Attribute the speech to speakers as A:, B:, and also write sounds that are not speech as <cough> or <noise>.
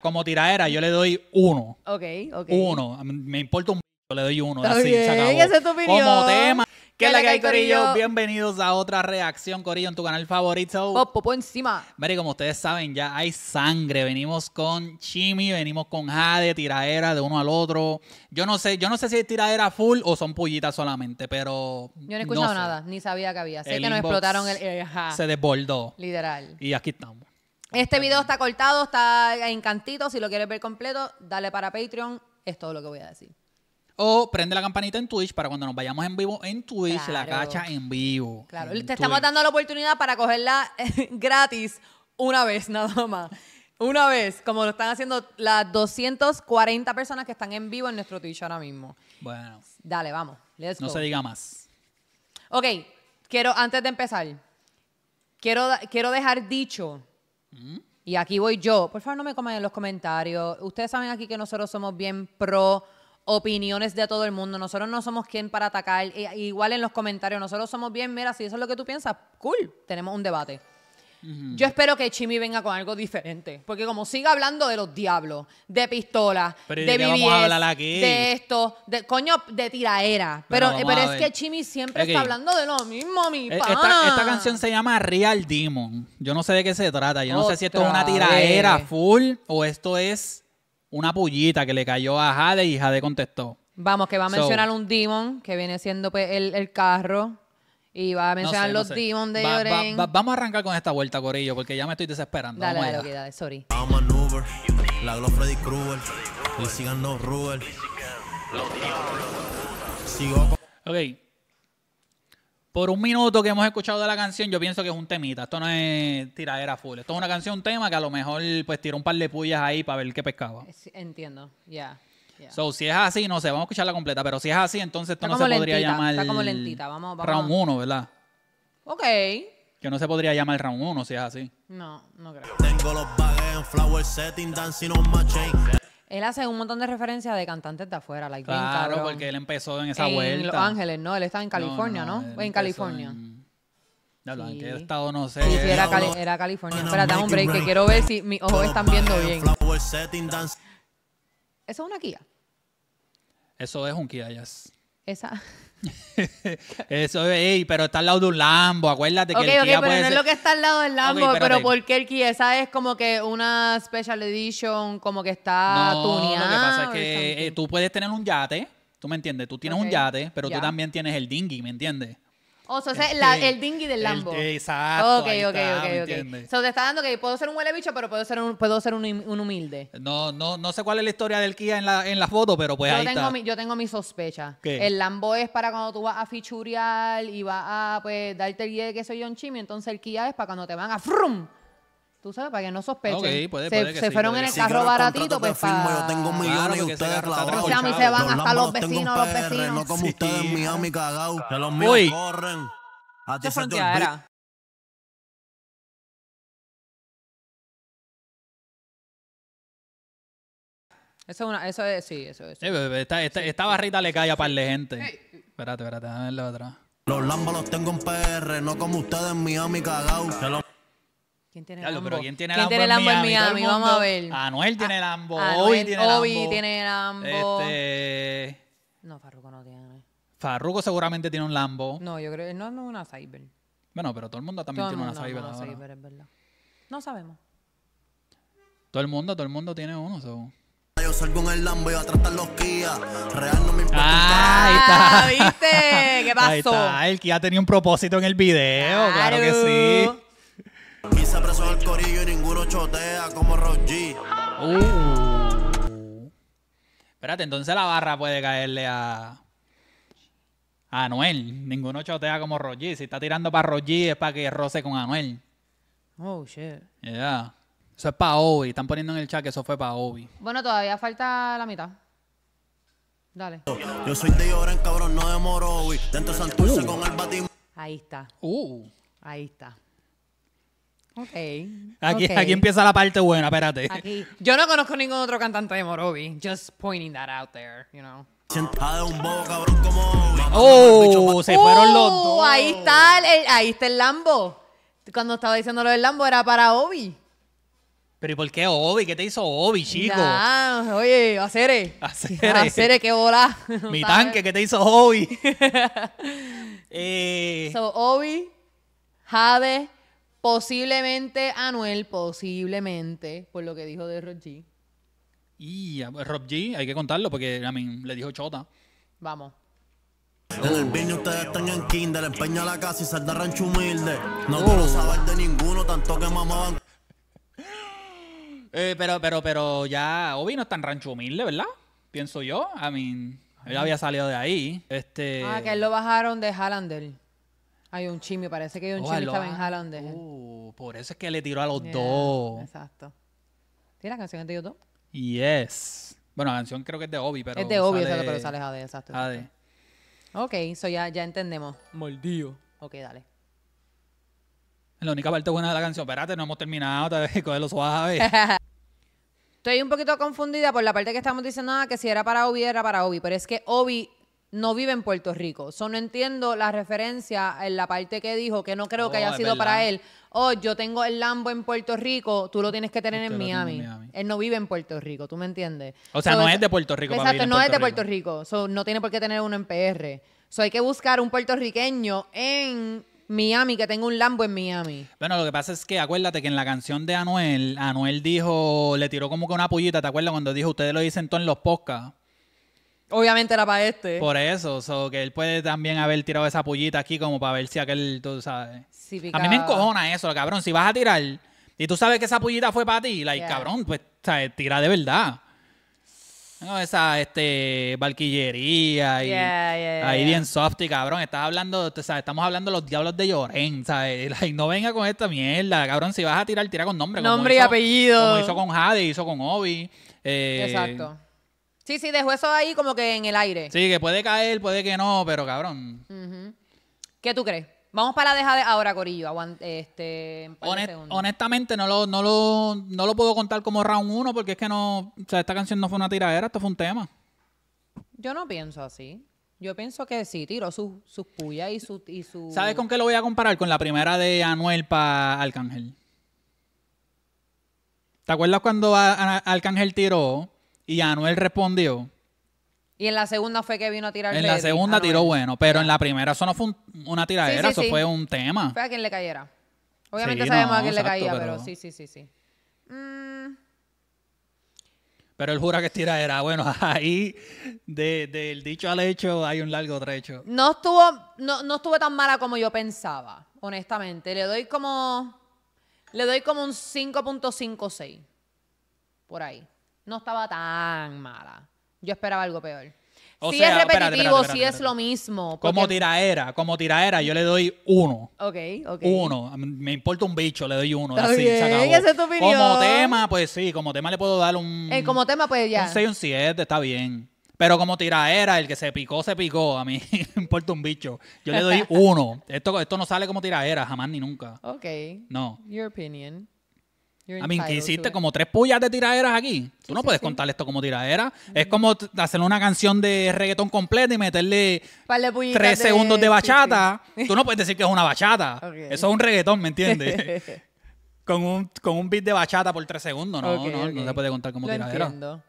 A: como tiraera, yo le doy uno. Ok, ok. Uno. Me importa un yo le doy uno. Así, Como tema. ¿Qué la Corillo? Bienvenidos a otra reacción, Corillo, en tu canal favorito. Pop, pop, encima. Mary, como ustedes saben, ya hay sangre. Venimos con Chimi, venimos con Jade, tiraera de uno al otro. Yo no sé, yo no sé si es tiraera full o son pullitas solamente, pero. Yo no he escuchado nada,
B: ni sabía que había. Sé que nos explotaron el. Eh, se
A: desbordó. Literal. Y aquí estamos.
B: Este video está cortado, está en Si lo quieres ver completo, dale para Patreon. Es todo lo que voy a decir.
A: O prende la campanita en Twitch para cuando nos vayamos en vivo en Twitch, la cacha en vivo.
B: Claro, te estamos dando la oportunidad para cogerla eh, <laughs> gratis una vez nada más. Una vez, como lo están haciendo las 240 personas que están en vivo en nuestro Twitch ahora mismo. Bueno. Dale, vamos. no se diga más. Ok, quiero, antes de empezar, quiero, quiero dejar dicho y aquí voy yo. Por favor, no me coman en los comentarios. Ustedes saben aquí que nosotros somos bien pro opiniones de todo el mundo. Nosotros no somos quien para atacar. Eh, igual en los comentarios, nosotros somos bien, mira, si eso es lo que tú piensas, cool, tenemos un debate. Yo espero que Chimi venga con algo diferente. Porque como siga hablando de los diablos, de pistolas, de, de esto, de coño, de tiraera. Pero, pero, es que Chimi siempre está hablando de lo mismo, mi e, pana. Esta, canción
A: se llama Real Demon. Yo no sé de qué se trata. Yo no sé si esto es una tiraera full o esto es una pullita que le cayó a Jade y Jade contestó.
B: Vamos, que va a mencionar un demon que viene siendo pues, el, el carro. Y va a mencionar los Demons de
A: vamos a arrancar con esta vuelta, Corillo, porque ya me estoy desesperando. Dale, dale, sorry. Ok. Por un minuto que hemos escuchado de la canción, yo pienso que es un temita. Esto no es tiradera full. Esto es una canción, un tema que a lo mejor pues tiró un par de pullas ahí para ver qué pescaba.
B: Entiendo, ya.
A: So, si es así, no sé, vamos a escucharla completa, pero si es así, entonces esto no se podría llamar. Está como lentita, vamos, Round 1, ¿verdad? Ok. Que no se podría llamar round 1 si es así.
B: No, no
A: creo. Tengo los flower setting, dancing on my chain.
B: Él hace un montón de referencias de cantantes de afuera, like Claro, porque él empezó en esa vuelta. En Los Ángeles, ¿no? Él está en California, ¿no? En California.
A: ya lo ¿en qué estado no sé? era, California. Espérate hombre, un break que quiero ver si mis ojos están viendo bien. ¿Eso es una guía eso es un Kia Jazz.
B: Esa. <laughs>
A: Eso es, ey, pero está al lado de un Lambo, acuérdate que el okay, Kia pero puede no es lo que
B: está al lado del Lambo, pero porque el Kia, esa es como que una special edition, como que está no, lo que pasa es que
A: eh, tú puedes tener un yate, tú me entiendes, tú tienes un yate, pero tú también tienes el dinghy, ¿me entiendes?
B: O sea, el, la, el dinghy del Lambo.
A: exacto. Ok, ok, está, ok,
B: te está dando que puedo ser un huele bicho, pero puedo ser un, puedo ser un, humilde.
A: No, no, no sé cuál es la historia del Kia en la, en foto, pero pues yo tengo Mi,
B: yo tengo mi sospecha. El Lambo es para cuando tú vas a fichurear y vas a pues darte el guía de que soy un Chimio, entonces el Kia es para cuando te van a frum Tú sabes, para que no sospechen. se, fueron en el carro baratito, pues para...
A: Yo tengo millones y ustedes se van hasta
B: los vecinos, los vecinos. No como
A: ustedes en Miami cagao. que los míos corren. A ti Eso es una, eso es, sí, eso es. Eh, sí, esta, esta, barrita le cae a par de gente. Espérate, espérate, a verlo atrás. Los lambos los tengo en PR, no como ustedes en Miami cagao ¿Quién tiene Lambo? ¿quién tiene, Lambo, en Miami? Vamos a ver. Anuel tiene ah, Lambo. Ah, Ovi Obi tiene Lambo. Lambo. Este... No, Farruko no tiene. Farruko seguramente tiene un Lambo. No, yo creo. No, no, una Cyber. Bueno, pero todo el mundo también tiene una Cyber.
B: No, No sabemos.
A: Todo el mundo, todo el mundo tiene uno, según. Yo salgo en el Lambo y voy a tratar los Kia. Ah, ahí está. Ah, ¿Viste? ¿Qué pasó? <laughs> Ahí está. El Kia tenía un propósito en el video. claro que sí. Mis presos al corillo y ninguno chotea como G
B: Uh.
A: Espérate, entonces la barra puede caerle a. A Anuel. Ninguno chotea como G Si está tirando para G es para que roce con Anuel.
B: Oh, shit.
A: Yeah. Eso es para Obi. Están poniendo en el chat que eso fue para Obi.
B: Bueno, todavía falta la mitad. Dale. Yo
A: soy de llorar,
B: cabrón, no de Morovi. Dentro Santurce uh. con el batim. Ahí está. Uh. Ahí está. Okay, aquí, aquí empieza la parte buena, espérate. Aquí. Yo no conozco ningún otro cantante de Morobi. Just pointing that out there, you
A: know. Oh, se oh, fueron los
B: dos. Ahí está el, ahí está el Lambo. Cuando estaba diciendo lo del Lambo era para Obi.
A: Pero ¿y por qué Obi? ¿Qué te hizo Obi, chico? Ah,
B: oye, Acere.
A: Acere. Acere,
B: qué bola. <laughs> Mi tanque,
A: ¿qué te hizo Obi?
B: <laughs> eh. So, Obi, Jade, Posiblemente Anuel, posiblemente, por lo que dijo de Rob G.
A: Y Rob G, hay que contarlo porque a mí le dijo chota.
B: Vamos. En el vino ustedes están en kinder, empeña la casa y sal de rancho humilde. No uh. quiero saber de ninguno, tanto que mamaban.
A: Eh, pero, pero, pero ya Obi no está en rancho humilde, ¿verdad? Pienso yo. I mean, él había salido de ahí. Este... Ah, que él
B: lo bajaron de Hallander. Hay un chimio, parece que hay un oh, que estaba en Haaland.
A: Uh, por eso es que le tiró a los dos. Exacto.
B: ¿Tiene la canción de ellos dos?
A: Yes. Bueno, la canción creo que es de Obi, pero. Es de Obi, pero sale Jade, exacto. Jade.
B: Ok, eso ya, ya entendemos. Mordido. Ok, dale.
A: La única parte buena de la canción. Espérate, no hemos terminado, te voy los suave.
B: <laughs> Estoy un poquito confundida por la parte que estamos diciendo, ah, que si era para Obi, era para Obi. Pero es que Obi no vive en Puerto Rico. no entiendo la referencia en la parte que dijo, que no creo que oh, haya sido para él. Oh, yo tengo el Lambo en Puerto Rico, tú lo tienes que tener en Miami. Él no vive en Puerto Rico, ¿tú me entiendes? O sea, no es, de Puerto Rico. Exacto, no es de Puerto Rico. no tiene por qué tener uno en PR. So, hay que buscar un puertorriqueño en Miami, que tenga un Lambo en Miami.
A: Bueno, lo que pasa es que acuérdate que en la canción de Anuel, Anuel dijo, le tiró como que una pollita, ¿te acuerdas? Cuando dijo, ustedes lo dicen todo en los podcasts.
B: Obviamente era para este. Por
A: eso, que él puede también haber tirado esa pullita aquí como para ver si aquel, tú sabes.
B: a mí me encojona
A: eso, cabrón. Si vas a tirar y tú sabes que esa pullita fue para ti, like, cabrón, pues ¿sabes? tira de verdad. esa este, barquillería y ahí bien soft y cabrón. Estás hablando, estamos hablando de los diablos de Lloren, <laughs> no venga con esta mierda, cabrón. Si vas a tirar, tira con nombre. Nombre y apellido. Como hizo con Jade, hizo con Obi. Eh, Exacto.
B: Sí, sí, dejó eso ahí como que en el aire.
A: Sí, que puede caer, puede que no, pero cabrón.
B: ¿Qué tú crees? Vamos para la deja de ahora, Corillo. este,
A: honestamente, no lo, no, lo, puedo contar como round 1 porque es que no. O sea, esta canción no fue una tiradera, esto fue un tema.
B: Yo no pienso así. Yo pienso que sí, tiró sus puyas y su, y su. ¿Sabes
A: con qué lo voy a comparar? Con la primera de Anuel para Arcángel. ¿Te acuerdas cuando Arcángel tiró? Y Anuel respondió.
B: Y en la segunda fue que vino a tirar. En la segunda
A: tiró bueno, pero en la primera eso no fue una tiradera, eso fue un tema.
B: Fue a quien le cayera. Obviamente sabemos a quién le caía, pero... sí, sí, sí, sí. Mm.
A: Pero él jura que es tiradera. Bueno, <laughs> ahí del dicho al hecho hay un largo trecho.
B: No estuvo, no, no estuvo tan mala como yo pensaba, honestamente. Le doy como. Le doy como un 5.56. Por ahí no estaba tan mala. Yo esperaba algo peor. Si es repetitivo, si es lo mismo. Como
A: tiraera, como tiraera, yo le doy uno.
B: Ok, ok. Uno.
A: Me importa un bicho, le doy uno. así, Como tema, pues sí, como tema le puedo dar un. Eh, como
B: tema, pues ya. Un 6
A: un 7, está bien. Pero como tiraera, el que se picó, se picó. A mí <laughs> me importa un bicho. Yo le doy <laughs> uno. Esto, esto no sale como tiraera, jamás ni nunca. Ok. No.
B: Your opinion. A mí que hiciste
A: como tres pullas de tiraderas aquí. Tú no puedes contar esto como tiradera. Es como hacerle una canción de reggaetón completa y meterle
B: tres segundos de bachata. <laughs>
A: Tú no puedes decir que es una bachata. Eso es un reggaetón, ¿me entiendes? <laughs> con, un, con un beat de bachata por tres segundos, ¿no? no, se puede contar como tiradera.